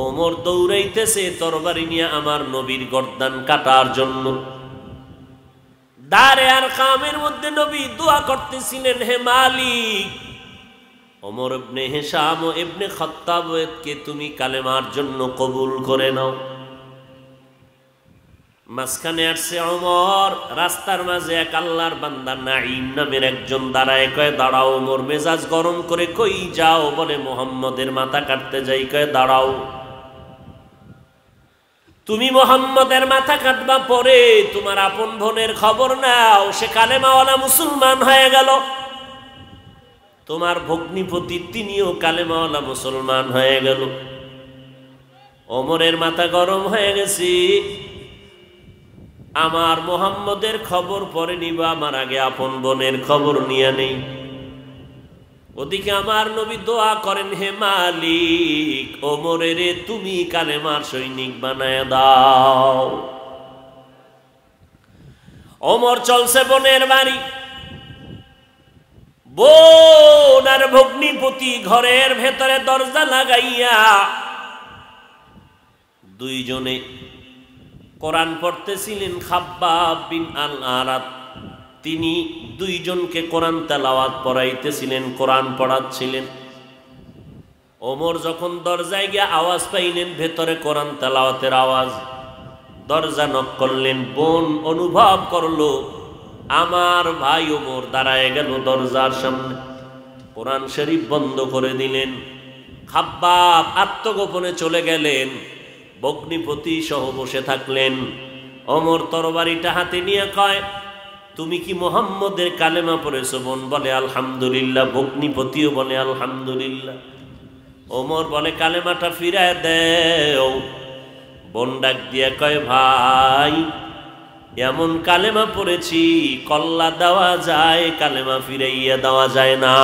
ওমর দৌড়াইতেছে তরবারি নিয়ে আমার নবীর গর্দান কাটার জন্য দারে আর কামের মধ্যে নবী দোয়া করতেছিলেন হে মালিক অমর এবনে হেসাম ও এবনে খত্তাবকে তুমি কালেমার জন্য কবুল করে নাও মাঝখানে আসছে অমর রাস্তার মাঝে এক আল্লাহর বান্দা নাইম নামের একজন দাঁড়ায় কয়ে দাঁড়াও ওমর মেজাজ গরম করে কই যাও বলে মোহাম্মদের মাথা কাটতে যাই কয়ে দাঁড়াও তুমি মোহাম্মদের মাথা কাটবা পরে তোমার আপন বোনের খবর নাও সে কালেমাওয়ালা মুসলমান হয়ে গেল তোমার ভগ্নিপতি তিনিও কালেমাওয়ালা মুসলমান হয়ে গেল অমরের মাথা গরম হয়ে গেছি আমার মোহাম্মদের খবর পরে নিবা আমার আগে আপন বোনের খবর নিয়ে নেই ওদিকে আমার নবী দোয়া করেন হে মালিক মরে রে তুমি কালেমার সৈনিক বানায় দাও অমর চলছে বোনের বাড়ি বোন আর ভগ্নিপতি ঘরের ভেতরে দরজা লাগাইয়া দুইজনে কোরআন পড়তেছিলেন খাব্বা বিন আল আরাত তিনি দুইজনকে কোরআন তালাওয়াত পড়াইতেছিলেন কোরআন পড়াচ্ছিলেন ওমর যখন দরজায় গিয়ে আওয়াজ পাইলেন ভেতরে কোরআন তেলাওয়াতের আওয়াজ দরজা নক করলেন বোন অনুভব করলো আমার ভাই ওমর দাঁড়ায় গেল দরজার সামনে কোরআন শরীফ বন্ধ করে দিলেন খাব্বাব আত্মগোপনে চলে গেলেন বগ্নিপতি সহ বসে থাকলেন অমর তরবারিটা হাতে নিয়ে কয় তুমি কি মোহাম্মদের কালেমা পড়েছো বোন বলে আলহামদুলিল্লাহ ভগ্নিপতিও বলে আলহামদুলিল্লাহ ওমর বলে কালেমাটা ফিরায় দেও বোন ডাক দিয়া কয় ভাই এমন কালেমা পড়েছি কল্লা দেওয়া যায় কালেমা ফিরাইয়া দেওয়া যায় না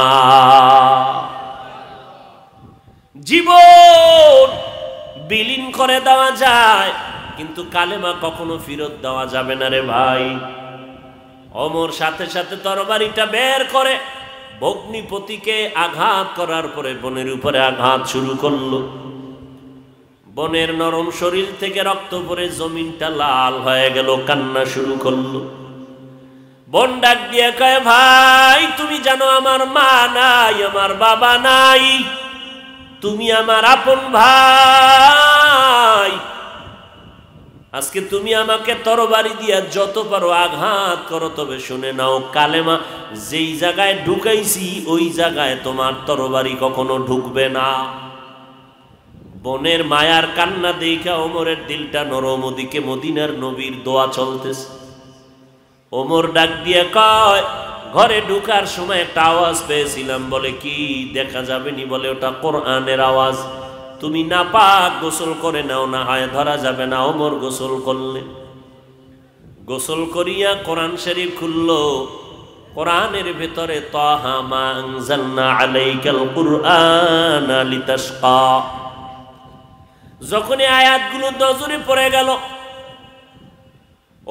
জীবন বিলীন করে দেওয়া যায় কিন্তু কালেমা কখনো ফিরত দেওয়া যাবে না রে ভাই অমর সাথে সাথে তরবারিটা বের করে ভগ্নিপতিকে আঘাত করার পরে বনের উপরে আঘাত শুরু করল বনের নরম শরীর থেকে রক্ত পরে জমিনটা লাল হয়ে গেল কান্না শুরু করল বন ডাক দিয়ে কয়ে ভাই তুমি জানো আমার মা নাই আমার বাবা নাই তুমি আমার আপন ভাই আজকে তুমি আমাকে তরবারি দিয়া যত পারো আঘাত করো তবে শুনে নাও কালেমা যেই জায়গায় ঢুকাইছি ওই জায়গায় তোমার তরবারি কখনো ঢুকবে না বনের মায়ার কান্না দেখা ওমরের দিলটা নরম ওদিকে মদিনার নবীর দোয়া চলতেছে ওমর ডাক দিয়ে কয় ঘরে ঢুকার সময় একটা আওয়াজ পেয়েছিলাম বলে কি দেখা যাবেনি বলে ওটা কোরআনের আওয়াজ তুমি না পাক গোসল করে নাও না হায় ধরা যাবে না অমর গোসল করলে গোসল করিয়া কোরআন শরীফ খুলল কোরআনের ভেতরে যখন আয়াতগুলো নজরে পড়ে গেল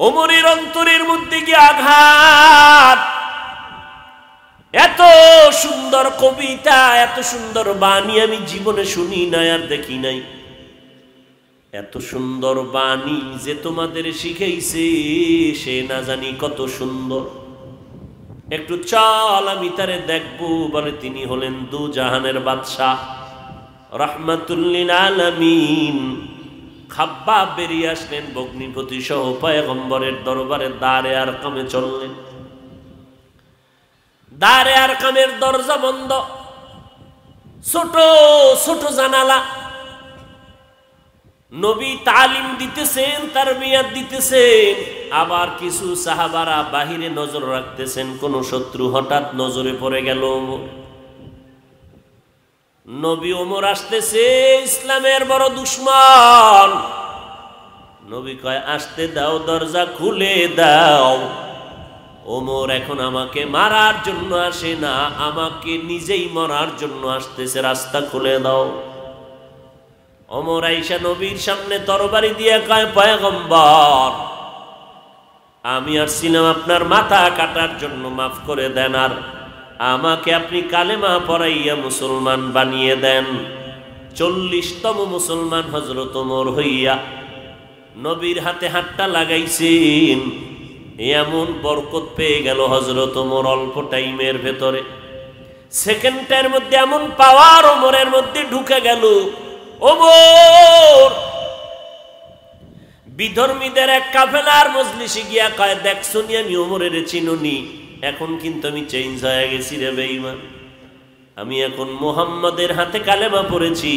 অমরের অন্তরের মধ্যে কি আঘাত এত সুন্দর কবিতা এত সুন্দর বাণী আমি জীবনে শুনি নাই আর দেখি নাই এত সুন্দর বাণী যে তোমাদের শিখেছে সে না জানি কত সুন্দর একটু চল আমি তারে দেখবো বলে তিনি হলেন দু জাহানের বাদশাহ রহমাতুল্লিন আলমিন খাব্বা বেরিয়ে আসলেন বগ্নিপতি সহ পায়গম্বরের দরবারে দ্বারে আর কমে চললেন দারে আর কামের দরজা বন্ধ ছোট ছোট জানালা নবী তালিম দিতেছেন তার মেয়াদ দিতেছেন আবার কিছু সাহাবারা বাহিরে নজর রাখতেছেন কোন শত্রু হঠাৎ নজরে পড়ে গেল নবী ওমর আসতেছে ইসলামের বড় দুশ্মন নবী কয় আসতে দাও দরজা খুলে দাও ওমর এখন আমাকে মারার জন্য আসে না আমাকে নিজেই মরার জন্য আসতেছে রাস্তা খুলে দাও অমর আইসা নবীর সামনে তরবারি দিয়ে কয় পয়গম্বর আমি আসছিলাম আপনার মাথা কাটার জন্য মাফ করে দেন আর আমাকে আপনি কালেমা পড়াইয়া মুসলমান বানিয়ে দেন চল্লিশতম মুসলমান হজরত ওমর হইয়া নবীর হাতে হাতটা লাগাইছেন এমন বরকত পেয়ে গেল হজরত ওমর অল্প টাইমের ভেতরে সেকেন্ডটার মধ্যে এমন পাওয়ার ওমরের মধ্যে ঢুকে গেল ওমর বিধর্মীদের এক কাফেলার মজলিসে গিয়া কয় দেখছো নি আমি ওমরের চিনুনি এখন কিন্তু আমি চেঞ্জ হয়ে গেছি রে বেইমা আমি এখন মোহাম্মদের হাতে কালেমা পড়েছি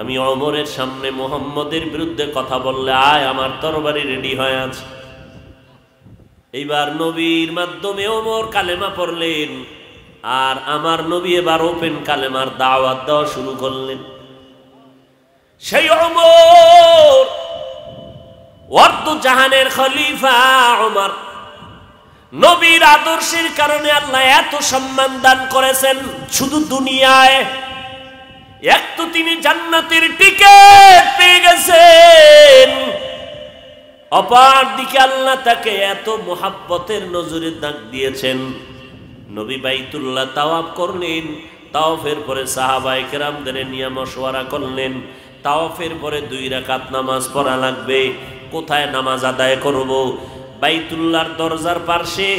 আমি অমরের সামনে মোহাম্মদের বিরুদ্ধে কথা বললে আয় আমার তরবারি রেডি হয়ে আছে এইবার নবীর মাধ্যমে ওমর কালেমা পড়লেন আর আমার নবী এবার ওপেন কালেমার দাওয়াত দেওয়া শুরু করলেন সেই অমর অর্ধ জাহানের খলিফা অমর নবীর আদর্শের কারণে আল্লাহ এত সম্মান দান করেছেন শুধু দুনিয়ায় এক তো তিনি জান্নাতের টিকেট পেয়ে গেছেন অপার দিকে আল্লাহ তাকে এত মোহাব্বতের নজরে দাগ দিয়েছেন নবী বাইতুল্লাহ তাওয়াফ করলেন তাওফের পরে সাহাবাই কেরামদের নিয়াম সোয়ারা করলেন তাওফের পরে দুই রাকাত নামাজ পড়া লাগবে কোথায় নামাজ আদায় করব বাইতুল্লার দরজার পার্শ্বে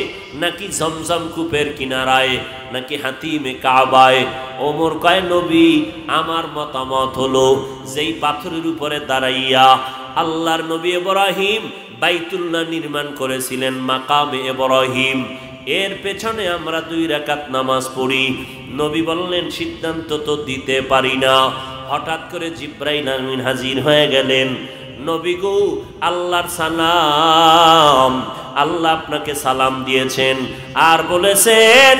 নাকি ঝমঝম কূপের কিনারায় নাকি হাতিমে কাবায় ওমর কয় নবী আমার মতামত হলো যেই পাথরের উপরে দাঁড়াইয়া আল্লাহর নবী এব্রাহিম বাইতুল্লাহ নির্মাণ করেছিলেন মাকামে এব্রাহিম এর পেছনে আমরা দুই রাকাত নামাজ পড়ি নবী বললেন সিদ্ধান্ত তো দিতে পারি না হঠাৎ করে জিব্রাইল আমিন হাজির হয়ে গেলেন নবী গো আল্লাহর সালাম আল্লাহ আপনাকে সালাম দিয়েছেন আর বলেছেন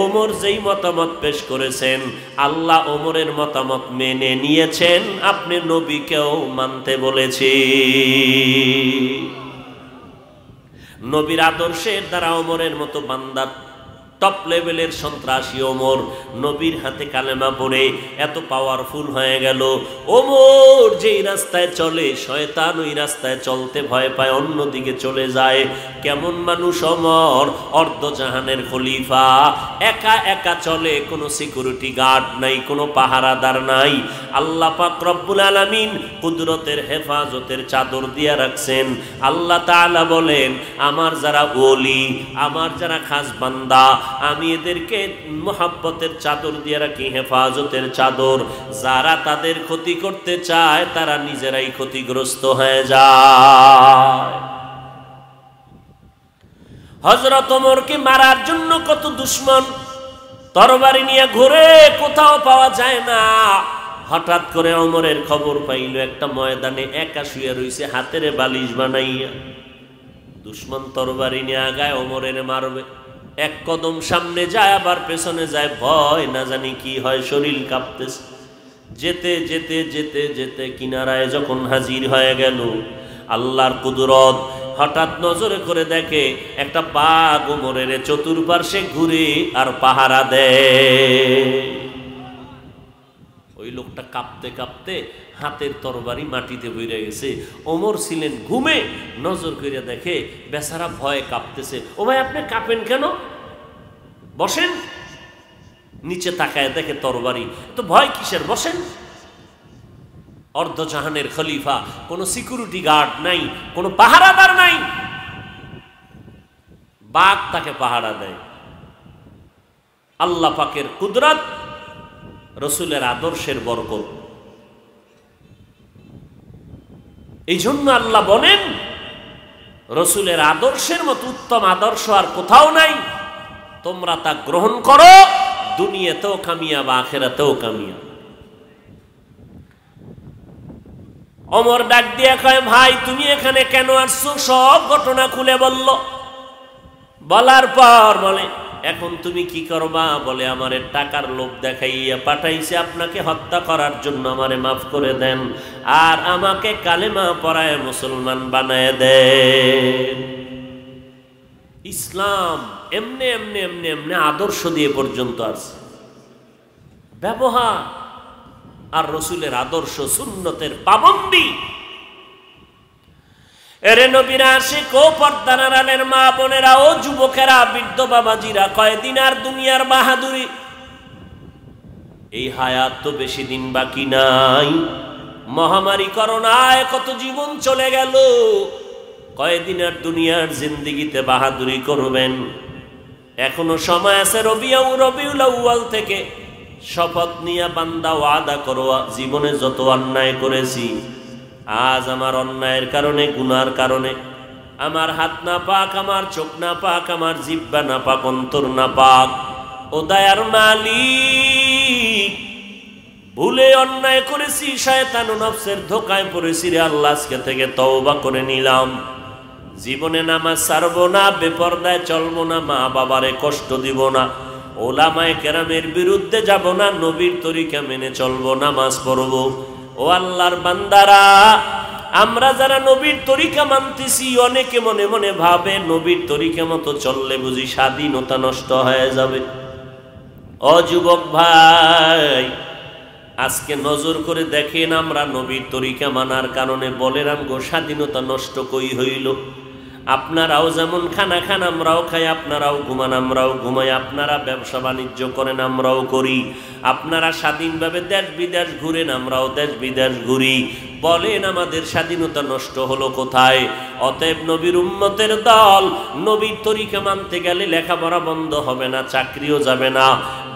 ওমর যেই মতামত পেশ করেছেন আল্লাহ ওমরের মতামত মেনে নিয়েছেন আপনি নবীকেও মানতে বলেছি নবীর আদর্শের দ্বারা ওমরের মতো বান্দার টপ লেভেলের সন্ত্রাসী ওমর নবীর হাতে কালেমা পড়ে এত পাওয়ারফুল হয়ে গেল ওমর যেই রাস্তায় চলে শয়তান ওই রাস্তায় চলতে ভয় পায় অন্যদিকে চলে যায় কেমন মানুষ অমর অর্ধজাহানের খলিফা একা একা চলে কোনো সিকিউরিটি গার্ড নাই কোনো পাহারাদার নাই আল্লাহ পাক রব্বুল আলামিন কুদরতের হেফাজতের চাদর দিয়া রাখছেন আল্লাহ তাআলা বলেন আমার যারা ওলি আমার যারা খাস বান্দা আমি এদেরকে মোহাব্বতের চাদর দিয়ে রাখি হেফাজতের চাদর যারা তাদের ক্ষতি করতে চায় তারা নিজেরাই ক্ষতিগ্রস্ত হয়ে যায় হজরত ওমরকে মারার জন্য কত দুশ্মন তরবারি নিয়ে ঘুরে কোথাও পাওয়া যায় না হঠাৎ করে অমরের খবর পাইল একটা ময়দানে একা শুয়ে রয়েছে হাতের বালিশ বানাইয়া দুশ্মন তরবারি নিয়ে আগায় অমরের মারবে এক কদম সামনে যায় আবার পেছনে যায় ভয় না জানি কি হয় শরীর কাঁপতেছে যেতে যেতে যেতে যেতে কিনারায় যখন হাজির হয়ে গেল আল্লাহর কুদরত হঠাৎ নজরে করে দেখে একটা পা গোমরের চতুর্পার্শ্বে ঘুরে আর পাহারা দেয় ওই লোকটা কাঁপতে কাঁপতে হাতের তরবারি মাটিতে বইরে গেছে ওমর ছিলেন ঘুমে নজর করিয়া দেখে বেচারা ভয়ে কাঁপতেছে ও ভাই আপনি কাঁপেন কেন বসেন নিচে তাকায় দেখে তরবারি তো ভয় কিসের বসেন অর্ধজাহানের খলিফা কোন সিকিউরিটি গার্ড নাই কোন পাহারাদার নাই বাঘ তাকে পাহারা দেয় আল্লাহ পাকের কুদরত রসুলের আদর্শের বরকত এই জন্য আল্লাহ বলেন রসুলের আদর্শের মতো উত্তম আদর্শ আর কোথাও নাই তোমরা তা গ্রহণ করো দুনিয়াতেও কামিয়া বা আখেরাতেও কামিয়া অমর ডাক দিয়া কয় ভাই তুমি এখানে কেন আসছো সব ঘটনা খুলে বলল বলার পর বলে এখন তুমি কি করবা বলে আমারে টাকার লোভ দেখাইয়া পাঠাইছে আপনাকে হত্যা করার জন্য আমারে মাফ করে দেন আর আমাকে কালেমা পড়ায় মুসলমান বানায় দে ইসলাম এমনি এমনি এমনি এমনি আদর্শ দিয়ে পর্যন্ত আছে ব্যবহার আর রসুলের আদর্শ সুন্নতের পাবন্দী এরে নবীরা আশিক ও মা বোনেরা ও যুবকেরা বৃদ্ধ বাবাজিরা কয়েদিন আর দুনিয়ার বাহাদুরি এই হায়াত তো বেশি দিন বাকি নাই মহামারী করোনায় কত জীবন চলে গেল কয়েদিন আর দুনিয়ার জিন্দিগিতে বাহাদুরি করবেন এখনো সময় আছে রবিউ রবিউল আউয়াল থেকে শপথ নিয়ে বান্দা ওয়াদা করো জীবনে যত অন্যায় করেছি আজ আমার অন্যায়ের কারণে গুনার কারণে আমার হাত না পাক আমার চোখ না পাক আমার জিব্বা না পাক অন্তর না পাক ও দায়ার মালিক ভুলে অন্যায় করেছি শায়তান নফসের ধোকায় পড়েছি রে আল্লাহ থেকে তওবা করে নিলাম জীবনে নামাজ সারব না বেপর্দায় চলব না মা বাবারে কষ্ট দিব না ওলামায় কেরামের বিরুদ্ধে যাব না নবীর তরিকা মেনে চলব নামাজ পড়ব ও আল্লাহর বান্দারা আমরা যারা নবীর তরিকা মানতেছি অনেকে মনে মনে ভাবে নবীর তরিকা মতো চললে বুঝি স্বাধীনতা নষ্ট হয়ে যাবে অযুবক ভাই আজকে নজর করে দেখেন আমরা নবীর তরিকা মানার কারণে বলেরাম গো স্বাধীনতা নষ্ট কই হইল আপনারাও যেমন খানা খান আমরাও খাই আপনারাও ঘুমান আমরাও ঘুমাই আপনারা ব্যবসা বাণিজ্য করেন আমরাও করি আপনারা স্বাধীনভাবে দেশ বিদেশ ঘুরেন আমরাও দেশ বিদেশ ঘুরি বলেন আমাদের স্বাধীনতা নষ্ট হলো কোথায় অতএব নবীর উন্মতের দল নবীর তরিকা মানতে গেলে লেখাপড়া বন্ধ হবে না চাকরিও যাবে না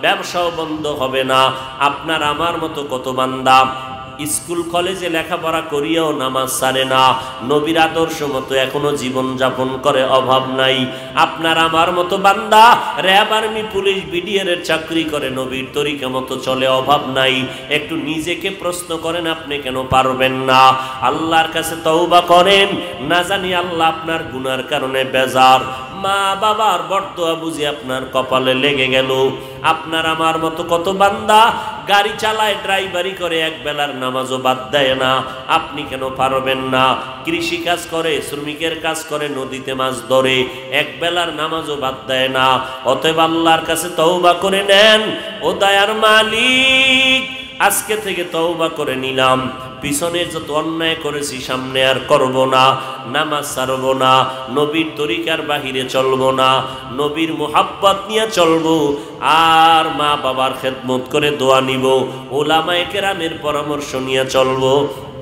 ব্যবসাও বন্ধ হবে না আপনার আমার মতো কত বান্দা স্কুল কলেজে লেখাপড়া করিয়াও নামাজ সারে না নবীর আদর্শ মতো এখনো জীবন যাপন করে অভাব নাই আপনার আমার মতো বান্দা র্যাব আর্মি পুলিশ বিডিএর চাকরি করে নবীর তরিকা মতো চলে অভাব নাই একটু নিজেকে প্রশ্ন করেন আপনি কেন পারবেন না আল্লাহর কাছে তওবা করেন না জানি আল্লাহ আপনার গুনার কারণে বেজার মা বাবার বরদোয়া বুঝি আপনার কপালে লেগে গেল আপনার আমার মতো কত বান্দা গাড়ি চালায় ড্রাইভারি করে এক বেলার নামাজও বাদ দেয় না আপনি কেন পারবেন না কৃষি কাজ করে শ্রমিকের কাজ করে নদীতে মাছ ধরে এক বেলার নামাজও বাদ দেয় না অতএব আল্লাহর কাছে তহবা করে নেন ও দায়ার মালিক আজকে থেকে তওবা করে নিলাম পিছনে যত অন্যায় করেছি সামনে আর করব না নামাজ ছাড়ব না নবীর তরিকার বাহিরে চলব না নবীর মোহাব্বত নিয়ে চলব আর মা বাবার খেদমত করে দোয়া নিব ওলামায় কেরামের পরামর্শ নিয়ে চলব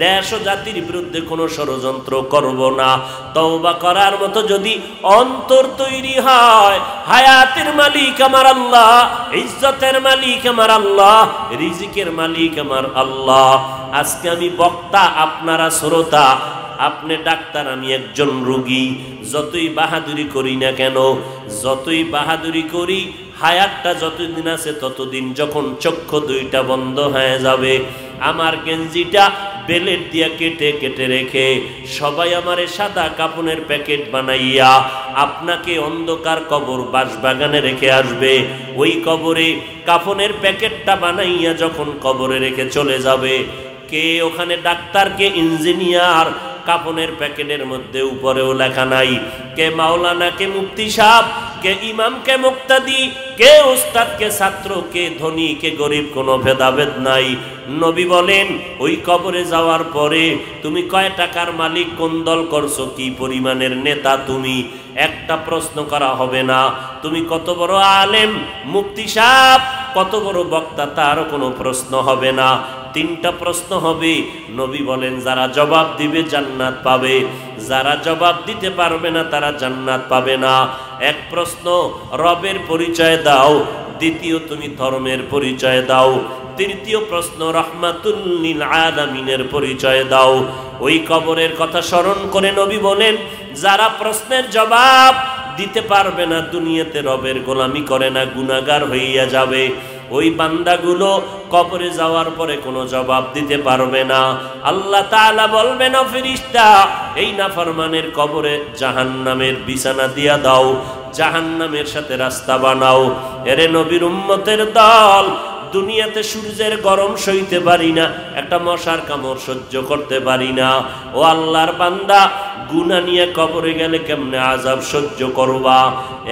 দেশ ও জাতির বিরুদ্ধে কোনো ষড়যন্ত্র করব না তওবা করার মতো যদি অন্তর তৈরি হয় হায়াতের মালিক আমার আল্লাহ ইজ্জতের মালিক আমার আল্লাহ রিজিকের মালিক আমার আল্লাহ আজকে আমি আমি বক্তা আপনারা শ্রোতা আপনি ডাক্তার আমি একজন রুগী যতই বাহাদুরি করি না কেন যতই বাহাদুরি করি হায়াতটা যতদিন আছে ততদিন যখন চক্ষু দুইটা বন্ধ হয়ে যাবে আমার গেঞ্জিটা বেলের দিয়া কেটে কেটে রেখে সবাই আমার সাদা কাপনের প্যাকেট বানাইয়া আপনাকে অন্ধকার কবর বাসবাগানে রেখে আসবে ওই কবরে কাপনের প্যাকেটটা বানাইয়া যখন কবরে রেখে চলে যাবে কে ওখানে ডাক্তার কে ইঞ্জিনিয়ার কাপনের প্যাকেটের মধ্যে উপরেও লেখা নাই কে মাওলানা কে মুক্তি সাপ কে ইমাম কে মুক্তাদি কে ওস্তাদ কে ছাত্র কে ধনী কে গরিব কোনো ভেদাভেদ নাই নবী বলেন ওই কবরে যাওয়ার পরে তুমি কয় টাকার মালিক কোন দল করছো কি পরিমাণের নেতা তুমি একটা প্রশ্ন করা হবে না তুমি কত বড় আলেম মুক্তি সাপ কত বড় বক্তা তার কোনো প্রশ্ন হবে না তিনটা প্রশ্ন হবে নবী বলেন যারা জবাব দিবে জান্নাত পাবে যারা জবাব দিতে পারবে না তারা জান্নাত পাবে না এক প্রশ্ন রবের পরিচয় দাও দ্বিতীয় তুমি ধর্মের পরিচয় দাও তৃতীয় প্রশ্ন রহমাতুল্লিন আলামিনের পরিচয় দাও ওই কবরের কথা স্মরণ করে নবী বলেন যারা প্রশ্নের জবাব দিতে পারবে না দুনিয়াতে রবের গোলামি করে না গুণাগার হইয়া যাবে ওই বান্দাগুলো কবরে যাওয়ার পরে কোনো জবাব দিতে পারবে না আল্লাহ তালা বলবে না ফিরিস্তা এই নাফরমানের কবরে জাহান নামের বিছানা দিয়া দাও জাহান নামের সাথে রাস্তা বানাও এরে নবীর উম্মতের দল দুনিয়াতে সূর্যের গরম সইতে পারি না একটা মশার কামড় সহ্য করতে পারি না ও আল্লাহর বান্দা গুনা নিয়ে কবরে গেলে কেমনে আজাব সহ্য করবা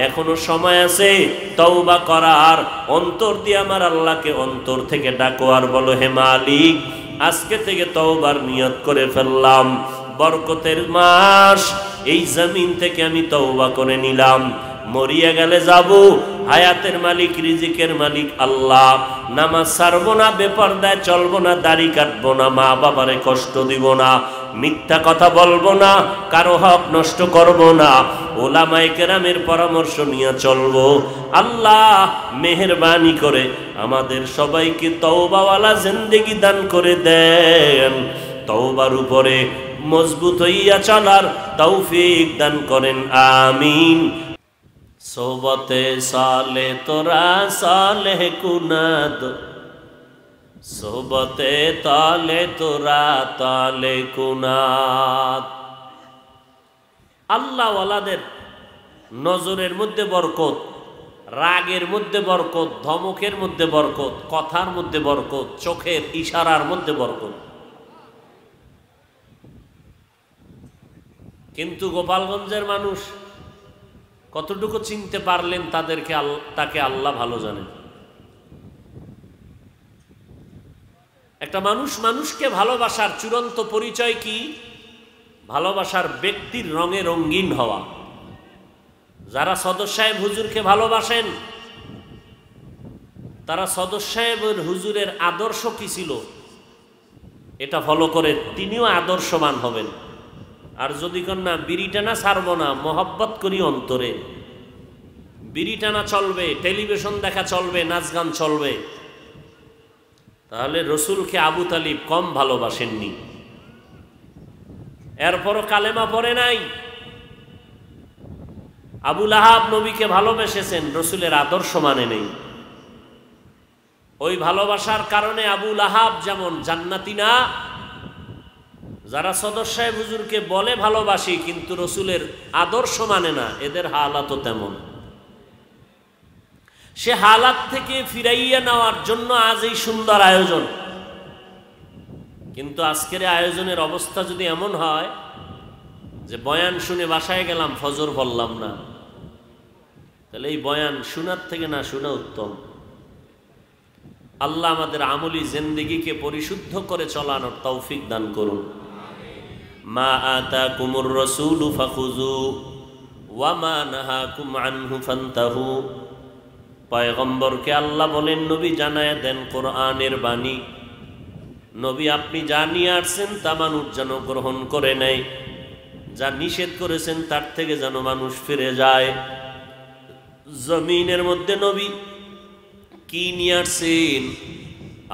এখনো সময় আছে তওবা করার অন্তর দিয়ে আমার আল্লাহকে অন্তর থেকে ডাকো আর বলো হে মালিক আজকে থেকে তওবার নিয়ত করে ফেললাম বরকতের মাস এই জমিন থেকে আমি তওবা করে নিলাম মরিয়া গেলে যাব হায়াতের মালিক রিজিকের মালিক আল্লাহ নামাজ সারবো না বেপার দেয় চলবো না দাড়ি কাটবো না মা বাবারে কষ্ট দিব না মিথ্যা কথা বলবো না কারো হক নষ্ট করব না ওলা মাইকেরামের পরামর্শ নিয়ে চলবো আল্লাহ মেহরবানি করে আমাদের সবাইকে তওবাওয়ালা জিন্দেগি দান করে দেন তওবার উপরে মজবুত হইয়া চলার তৌফিক দান করেন আমিন সোবতে সালে তোরা সালে কুনাদ সোবতে তালে তোরা তালে কুনাদ আল্লাহওয়ালাদের নজরের মধ্যে বরকত রাগের মধ্যে বরকত ধমকের মধ্যে বরকত কথার মধ্যে বরকত চোখের ইশারার মধ্যে বরকত কিন্তু গোপালগঞ্জের মানুষ কতটুকু চিনতে পারলেন তাদেরকে তাকে আল্লাহ ভালো জানেন একটা মানুষ মানুষকে ভালোবাসার চূড়ান্ত পরিচয় কি ভালোবাসার ব্যক্তির রঙে রঙিন হওয়া যারা সদর সাহেব হুজুরকে ভালোবাসেন তারা সদর হুজুরের আদর্শ কি ছিল এটা ফলো করে তিনিও আদর্শবান হবেন আর যদি না বিড়ি টানা ছাড়বো না মহব্বত করি অন্তরে বিড়ি টানা চলবে টেলিভিশন দেখা চলবে নাচ গান চলবে তাহলে রসুলকে আবু তালিব কম ভালোবাসেননি এরপরও কালেমা পড়ে নাই আবুল আহাব নবীকে ভালোবেসেছেন রসুলের আদর্শ মানে নেই ওই ভালোবাসার কারণে আবুল আহাব যেমন জান্নাতি না যারা সদর সাহেব হুজুরকে বলে ভালোবাসি কিন্তু রসুলের আদর্শ মানে না এদের হালাতও তেমন সে হালাত থেকে ফিরাইয়া নেওয়ার জন্য আজ এই সুন্দর আয়োজন কিন্তু আজকের আয়োজনের অবস্থা যদি এমন হয় যে বয়ান শুনে বাসায় গেলাম ফজর বললাম না তাহলে এই বয়ান শোনার থেকে না শোনা উত্তম আল্লাহ আমাদের আমলি জেন্দিগিকে পরিশুদ্ধ করে চলানোর তৌফিক দান করুন মা আতা কুমুর রসুল ফাকুজু ওয়ামা নাহা কুমানহু ফান্তাহু পয়গম্বরকে আল্লাহ বলেন নবী জানায় দেন কোরআনের বাণী নবী আপনি যা নিয়ে আসছেন তা মানুষ যেন গ্রহণ করে নেয় যা নিষেধ করেছেন তার থেকে যেন মানুষ ফিরে যায় জমিনের মধ্যে নবী কি নিয়ে আসছেন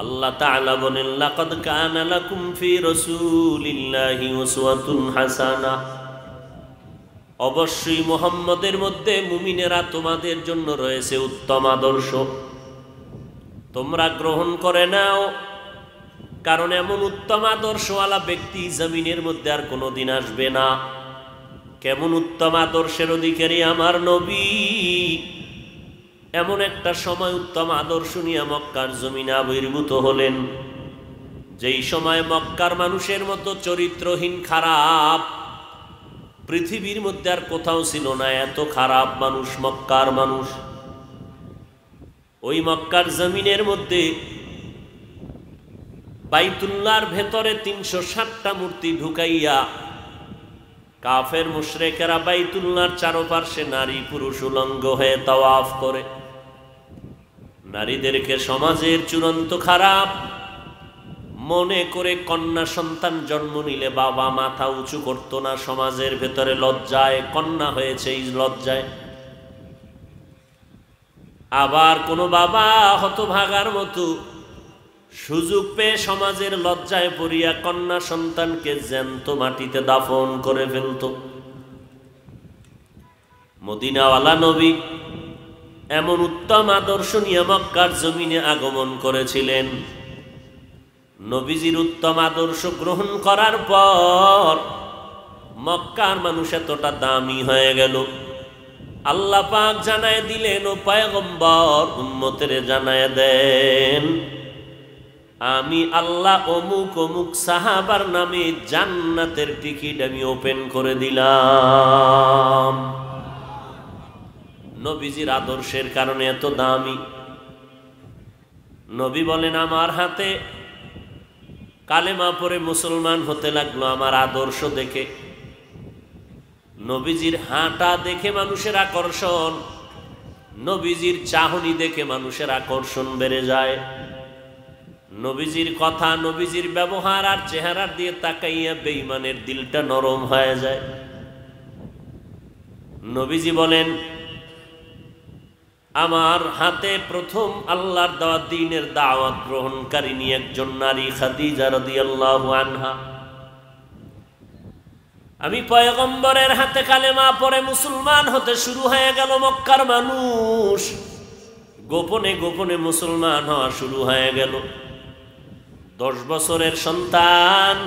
আল্লাহ তাআলা বলেন লাকাদ কানা লাকুম ফি রাসূলিল্লাহি উসওয়াতুন হাসানা অবশ্যই মোহাম্মদের মধ্যে মুমিনেরা তোমাদের জন্য রয়েছে উত্তম আদর্শ তোমরা গ্রহণ করে নাও কারণ এমন উত্তম আদর্শওয়ালা ব্যক্তি জমিনের মধ্যে আর কোনো দিন আসবে না কেমন উত্তম আদর্শের অধিকারী আমার নবী এমন একটা সময় উত্তম আদর্শ নিয়ে মক্কার জমিনে আবির্ভূত হলেন যেই সময় মক্কার মানুষের মতো চরিত্রহীন খারাপ পৃথিবীর মধ্যে আর কোথাও ছিল না এত খারাপ মানুষ মক্কার মানুষ ওই মক্কার জমিনের মধ্যে বাইতুল্লার ভেতরে তিনশো ষাটটা মূর্তি ঢুকাইয়া কাফের মুশরেকেরা বাইতুল্লার চারপাশে নারী পুরুষ উলঙ্গ হয়ে তাওয়াফ করে নারীদেরকে সমাজের চূড়ান্ত খারাপ মনে করে কন্যা সন্তান জন্ম নিলে বাবা মাথা উঁচু করতো না সমাজের ভেতরে লজ্জায় কন্যা হয়েছে এই লজ্জায় আবার কোনো বাবা ভাগার মতো সুযোগ পেয়ে সমাজের লজ্জায় পড়িয়া কন্যা সন্তানকে জ্যান্ত মাটিতে দাফন করে ফেলত মদিনাওয়ালা নবী এমন উত্তম আদর্শ নিয়ে মক্কার জমিনে আগমন করেছিলেন নবীজির উত্তম আদর্শ গ্রহণ করার পর মক্কার মানুষ এতটা দামি হয়ে গেল আল্লাহ পাক জানায় দিলেন ও পায়গম্বর উন্মতের জানায় দেন আমি আল্লাহ অমুক অমুক সাহাবার নামে জান্নাতের টিকিট আমি ওপেন করে দিলাম নবীজির আদর্শের কারণে এত দামি নবী বলেন আমার হাতে কালেমা পরে মুসলমান হতে লাগলো আমার আদর্শ দেখে নবীজির হাঁটা দেখে মানুষের আকর্ষণ নবীজির চাহনি দেখে মানুষের আকর্ষণ বেড়ে যায় নবীজির কথা নবীজির ব্যবহার আর চেহারা দিয়ে তাকাইয়া বেইমানের দিলটা নরম হয়ে যায় নবীজি বলেন আমার হাতে প্রথম আল্লাহর দেওয়া দিনের দাওয়াত গ্রহণকারী একজন নারী খাদিজা আল্লাহ আনহা আমি পয়গম্বরের হাতে কালেমা পরে মুসলমান হতে শুরু হয়ে গেল মক্কার মানুষ গোপনে গোপনে মুসলমান হওয়া শুরু হয়ে গেল দশ বছরের সন্তান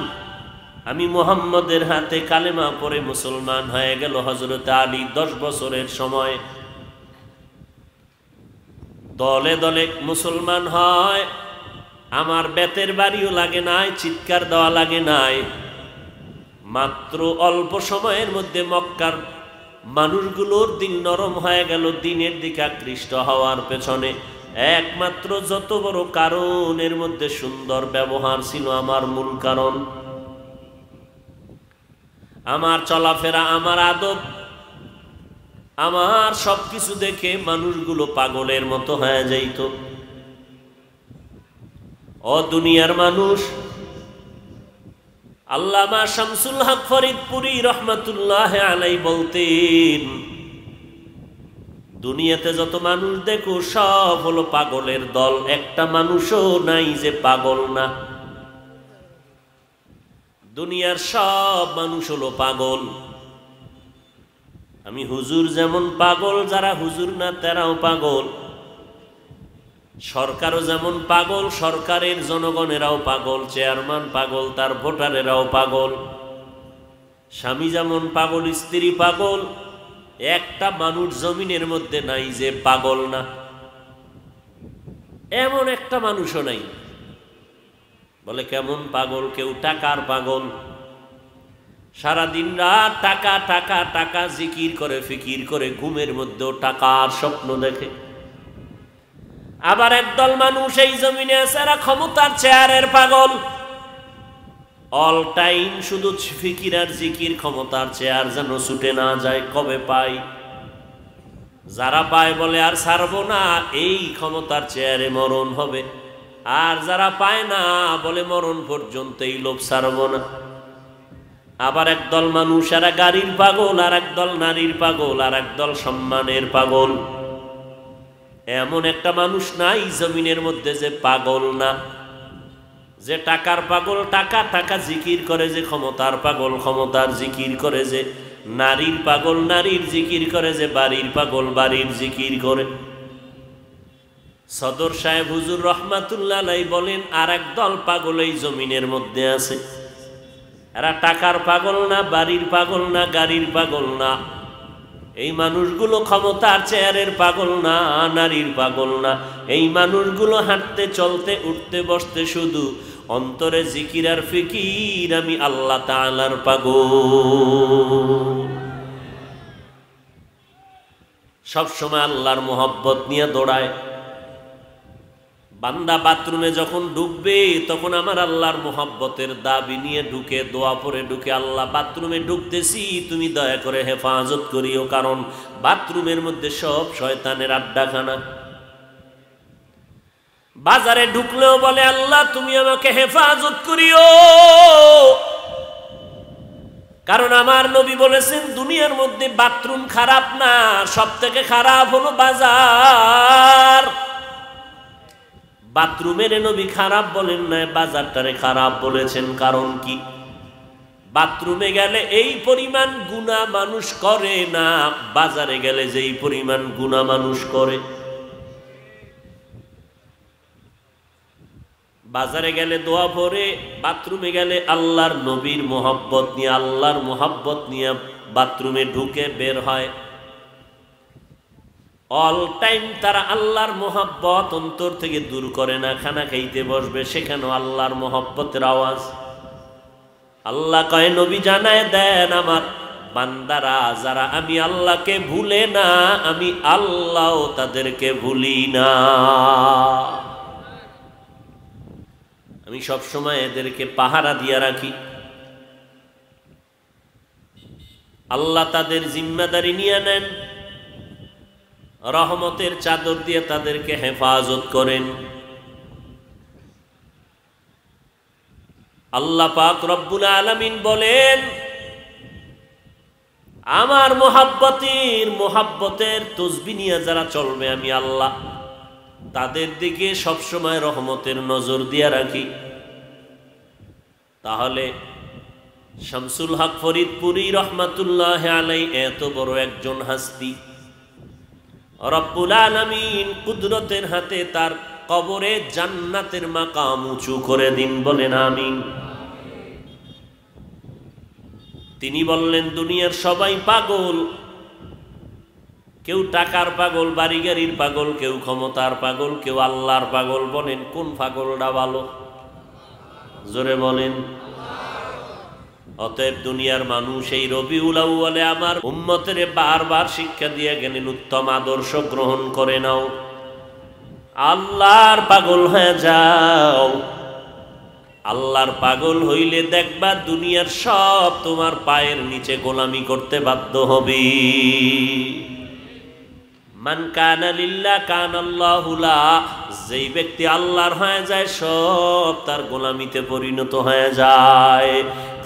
আমি মোহাম্মদের হাতে কালেমা পরে মুসলমান হয়ে গেল হজরত আলী দশ বছরের সময় দলে দলে মুসলমান হয় আমার বেতের বাড়িও লাগে নাই চিৎকার দেওয়া লাগে নাই মাত্র অল্প সময়ের মধ্যে মক্কার মানুষগুলোর দিন নরম হয়ে গেল দিনের দিকে আকৃষ্ট হওয়ার পেছনে একমাত্র যত বড় কারণের মধ্যে সুন্দর ব্যবহার ছিল আমার মূল কারণ আমার চলাফেরা আমার আদব আমার সব কিছু দেখে মানুষগুলো পাগলের মতো হয়ে যাইত অ দুনিয়ার মানুষ আল্লামা শামসুল হক ফরিদপুরি রহমতুল্লাহ আলাই বলতেন দুনিয়াতে যত মানুষ দেখো সব হলো পাগলের দল একটা মানুষও নাই যে পাগল না দুনিয়ার সব মানুষ হলো পাগল আমি হুজুর যেমন পাগল যারা হুজুর না তারাও পাগল সরকারও যেমন পাগল সরকারের জনগণেরাও পাগল চেয়ারম্যান পাগল তার ভোটারেরাও পাগল স্বামী যেমন পাগল স্ত্রী পাগল একটা মানুষ জমিনের মধ্যে নাই যে পাগল না এমন একটা মানুষও নাই বলে কেমন পাগল কেউ টাকার পাগল সারাদিন রাত টাকা টাকা টাকা জিকির করে ফিকির করে ঘুমের মধ্যেও টাকার স্বপ্ন দেখে আবার একদল মানুষ এই জমিনে আছে এরা ক্ষমতার চেয়ারের পাগল অল টাইম শুধু ফিকির আর জিকির ক্ষমতার চেয়ার যেন ছুটে না যায় কবে পাই যারা পায় বলে আর সারবো না এই ক্ষমতার চেয়ারে মরণ হবে আর যারা পায় না বলে মরণ পর্যন্ত এই লোভ সারবো না আবার একদল মানুষ আর গাড়ির পাগল আর একদল নারীর পাগল আর একদল সম্মানের পাগল এমন একটা মানুষ নাই জমিনের মধ্যে যে পাগল না যে টাকার পাগল টাকা টাকা জিকির করে যে ক্ষমতার পাগল ক্ষমতার জিকির করে যে নারীর পাগল নারীর জিকির করে যে বাড়ির পাগল বাড়ির জিকির করে সদর সাহেব হুজুর রহমাতুল্লাহ বলেন আর একদল পাগল এই জমিনের মধ্যে আছে এরা টাকার পাগল না বাড়ির পাগল না গাড়ির পাগল না এই মানুষগুলো ক্ষমতার চেয়ারের পাগল না নারীর পাগল না এই মানুষগুলো হাঁটতে চলতে উঠতে বসতে শুধু অন্তরে জিকির আর ফিকির আমি আল্লাহ তালার পাগল সবসময় আল্লাহর মোহব্বত নিয়ে দৌড়ায় বান্দা বাথরুমে যখন ঢুকবে তখন আমার আল্লাহর মোহাব্বতের দাবি নিয়ে ঢুকে দোয়া পরে ঢুকে আল্লাহ বাথরুমে ঢুকতেছি তুমি দয়া করে হেফাজত করিও কারণ বাথরুমের মধ্যে সব শয়তানের আড্ডাখানা বাজারে ঢুকলেও বলে আল্লাহ তুমি আমাকে হেফাজত করিও কারণ আমার নবী বলেছেন দুনিয়ার মধ্যে বাথরুম খারাপ না সব থেকে খারাপ হলো বাজার বাথরুমের নবী খারাপ বলেন না বাজারটারে খারাপ বলেছেন কারণ কি বাথরুমে গেলে এই পরিমাণ গুণা মানুষ করে না বাজারে গেলে যেই পরিমাণ গুণা মানুষ করে বাজারে গেলে দোয়া পরে বাথরুমে গেলে আল্লাহর নবীর মোহাব্বত নিয়ে আল্লাহর মোহাব্বত নিয়ে বাথরুমে ঢুকে বের হয় অল টাইম তারা আল্লাহর মোহাব্বত অন্তর থেকে দূর করে না খানা খাইতে বসবে সেখানেও আল্লাহর মোহাব্বতের আওয়াজ আল্লাহ কয় নবী জানায় দেন আমার বান্দারা যারা আমি আল্লাহকে ভুলে না আমি আল্লাহ তাদেরকে ভুলি না আমি সবসময় এদেরকে পাহারা দিয়া রাখি আল্লাহ তাদের জিম্মাদারি নিয়ে নেন রহমতের চাদর দিয়ে তাদেরকে হেফাজত করেন আল্লাহ পাক রব্বুল আলমিন বলেন আমার মোহাব্বতের মোহাব্বতের তসবি নিয়ে যারা চলবে আমি আল্লাহ তাদের দিকে সবসময় রহমতের নজর দিয়ে রাখি তাহলে শামসুল হক ফরিদপুরি রহমাতুল্লাহ আলাই এত বড় একজন হাস্তি রব্বুল কুদরতের হাতে তার কবরে জান্নাতের মাকাম উঁচু করে দিন বলেন আমিন তিনি বললেন দুনিয়ার সবাই পাগল কেউ টাকার পাগল বাড়ি গাড়ির পাগল কেউ ক্ষমতার পাগল কেউ আল্লাহর পাগল বলেন কোন পাগলটা ভালো জোরে বলেন অতএব দুনিয়ার মানুষ এই রবি উলাউলে আমার উম্মতের বারবার শিক্ষা দিয়ে গেলেন উত্তম আদর্শ গ্রহণ করে নাও আল্লাহর পাগল হয়ে যাও আল্লাহর পাগল হইলে দেখবা দুনিয়ার সব তোমার পায়ের নিচে গোলামি করতে বাধ্য হবে মান যেই ব্যক্তি আল্লাহর হয়ে যায় সব তার গোলামিতে পরিণত হয়ে যায়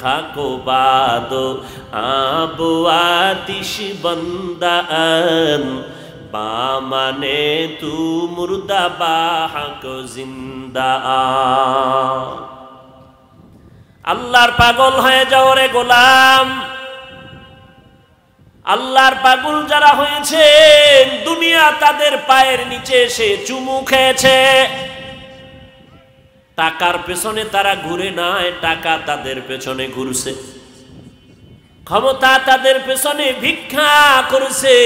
থাকো বাদ আবু আতিশ বন্দান বামানে তু মুরদা বাহাক জিন্দা আল্লাহর পাগল হয়ে যাও রে গোলাম আল্লাহর পাগল যারা হয়েছে দুনিয়া তাদের পায়ের নিচে এসে চুমু খেয়েছে টাকার পেছনে তারা ঘুরে নাই টাকা তাদের পেছনে ঘুরছে ক্ষমতা তাদের পেছনে ভিক্ষা করেছে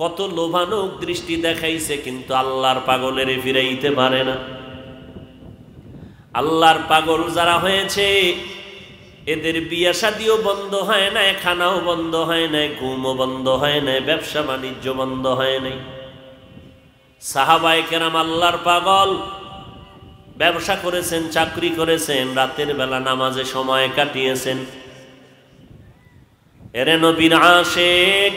কত লোভানক দৃষ্টি দেখাইছে কিন্তু আল্লাহর পাগলের ফিরাইতে পারে না আল্লাহর পাগল যারা হয়েছে এদের বিয়া শাদিও বন্ধ হয় নাই খানাও বন্ধ হয় নাই ঘুমও বন্ধ হয় নাই ব্যবসা বাণিজ্য বন্ধ হয় নাই সাহাবায় কেরাম আল্লাহর পাগল ব্যবসা করেছেন চাকরি করেছেন রাতের বেলা নামাজে সময় কাটিয়েছেন এরে নবীর আশেক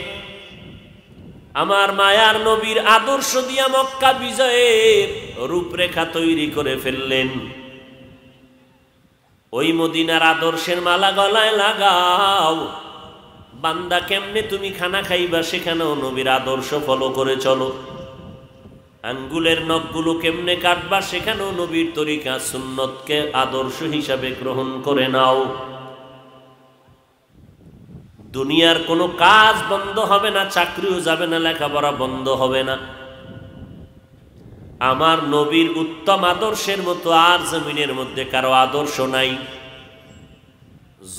আমার মায়ার নবীর আদর্শ দিয়া মক্কা বিজয়ের রূপরেখা তৈরি করে ফেললেন ওই মদিনার আদর্শের মালা গলায় লাগাও বান্দা কেমনে তুমি খানা খাইবা সেখানেও নবীর আদর্শ ফলো করে চলো আঙ্গুলের নখগুলো কেমনে কাটবা সেখানেও নবীর তরিকা সুন্নতকে আদর্শ হিসাবে গ্রহণ করে নাও দুনিয়ার কোনো কাজ বন্ধ হবে না চাকরিও যাবে না লেখাপড়া বন্ধ হবে না আমার নবীর উত্তম আদর্শের মতো আর জমিনের মধ্যে কারো আদর্শ নাই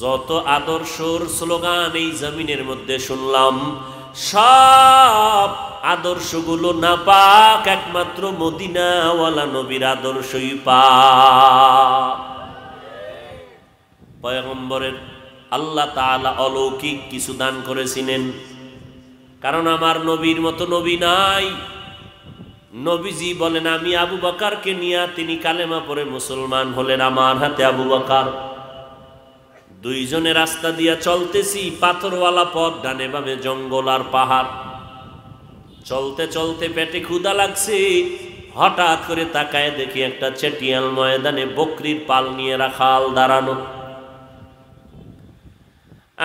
যত আদর্শর স্লোগান এই জমিনের মধ্যে শুনলাম সব আদর্শগুলো না পাক একমাত্র মদিনাওয়ালা নবীর আদর্শই পাক আল্লাহ তালা অলৌকিক কিছু দান করেছিলেন কারণ আমার নবীর মতো নবী নাই নবীজি বলেন আমি আবু বাকারকে নিয়ে তিনি কালেমা পরে মুসলমান হলেন আমার হাতে আবু বাকার দুইজনে রাস্তা দিয়া চলতেছি পাথরওয়ালা পথ ডানে বামে জঙ্গল আর পাহাড় চলতে চলতে পেটে ক্ষুদা লাগছে হঠাৎ করে তাকায় দেখি একটা চেটিয়াল ময়দানে বকরির পাল নিয়ে রাখাল দাঁড়ানো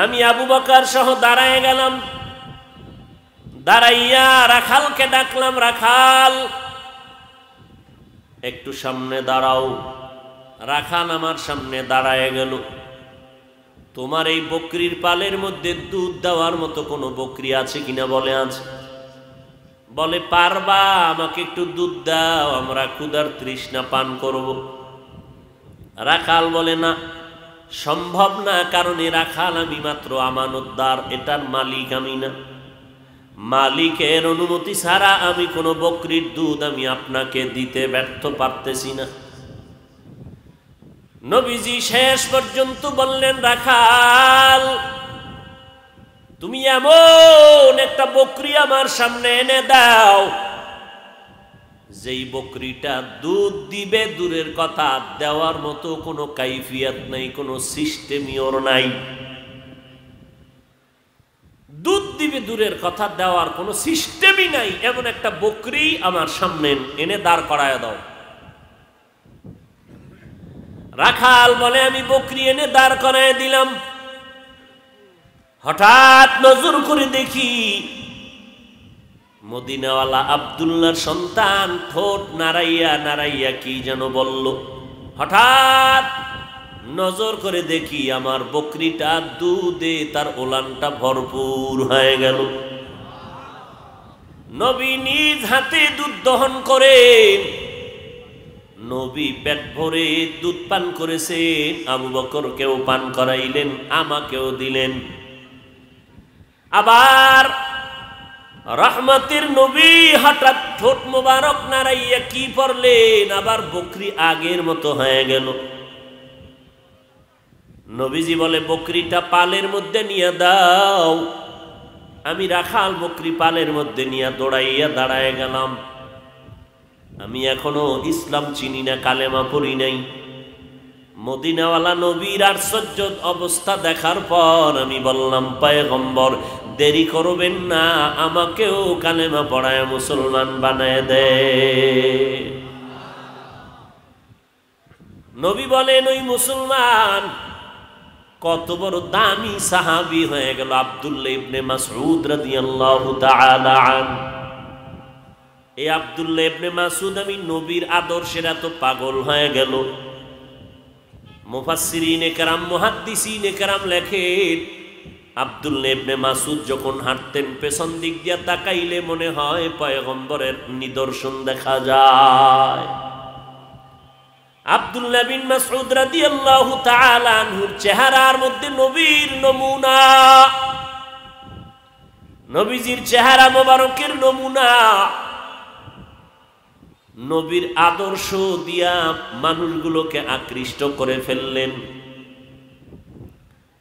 আমি আবু বাকার সহ দাঁড়ায় গেলাম দাঁড়াইয়া রাখালকে ডাকলাম রাখাল একটু সামনে দাঁড়াও রাখাল আমার সামনে দাঁড়ায় গেল তোমার এই বকরির পালের মধ্যে দুধ দেওয়ার মতো কোনো বকরি আছে কিনা বলে আছে বলে পারবা আমাকে একটু দুধ দাও আমরা ক্ষুদার তৃষ্ণা পান করব রাখাল বলে না সম্ভব না কারণে রাখাল আমি মাত্র আমানতদার এটার মালিক আমি না মালিকের অনুমতি ছাড়া আমি কোনো বকরির দুধ আমি আপনাকে দিতে ব্যর্থ পারতেছি না নবীজি শেষ পর্যন্ত বললেন রাখাল তুমি এমন একটা বকরি আমার সামনে এনে দাও যেই বকরিটা দুধ দিবে দূরের কথা দেওয়ার মতো কোনো কাইফিয়াত নাই কোনো সিস্টেমই ওর নাই দুধ দিবে দূরের কথা দেওয়ার কোনো সিস্টেমই নাই এমন একটা বকরি আমার সামনে এনে দাঁড় করায় দাও রাখাল বলে আমি বকরি এনে দাঁড় করায় দিলাম হঠাৎ নজর করে দেখি মদিনাওয়ালা আবদুল্লার সন্তান ঠোঁট নাড়াইয়া নাড়াইয়া কি যেন বলল হঠাৎ নজর করে দেখি আমার বকরিটা দুধে তার ওলানটা ভরপুর হয়ে গেল নবী নিজ হাতে দুধ দহন করে নবী পেট ভরে দুধ পান করেছেন আবু বকর কেউ পান করাইলেন আমাকেও দিলেন আবার রাহমাতের নবী হঠাৎ ঠোঁট মোবারক নাড়াইয়া কি পড়লেন আবার বকরি আগের মতো হয়ে গেল নবীজি বলে বকরিটা পালের মধ্যে নিয়ে দাও আমি রাখাল বকরি পালের মধ্যে নিয়ে দৌড়াইয়া দাঁড়ায় গেলাম আমি এখনো ইসলাম চিনি না কালেমা পড়ি নাই মদিনাওয়ালা নবীর সহ্য অবস্থা দেখার পর আমি বললাম পায়গম্বর দেরি করবেন না আমাকেও কালেমা পড়ায় মুসলমান বানায় দে নবী বলেন ওই মুসলমান কত বড় দামি সাহাবি হয়ে গেল আবদুল্লা ইবনে মাসউদ রাদিয়াল্লাহু তাআলা আনহু এ আবদুল্লা ইবনে মাসুদ আমি নবীর আদর্শের এত পাগল হয়ে গেল মুফাসসিরিন একরাম মুহাদ্দিসিন একরাম লেখেন আবদুল্লা ইবনে মাসুদ যখন হাঁটতেন পেছন দিক দিয়ে তাকাইলে মনে হয় পয়গম্বরের নিদর্শন দেখা যায় আবদুল্লাহ বিন মাসউদ রাদিয়াল্লাহু তাআলা আনহুর চেহারার মধ্যে নবীর নমুনা নবীজির চেহারা মোবারকের নমুনা নবীর আদর্শ দিয়া মানুষগুলোকে আকৃষ্ট করে ফেললেন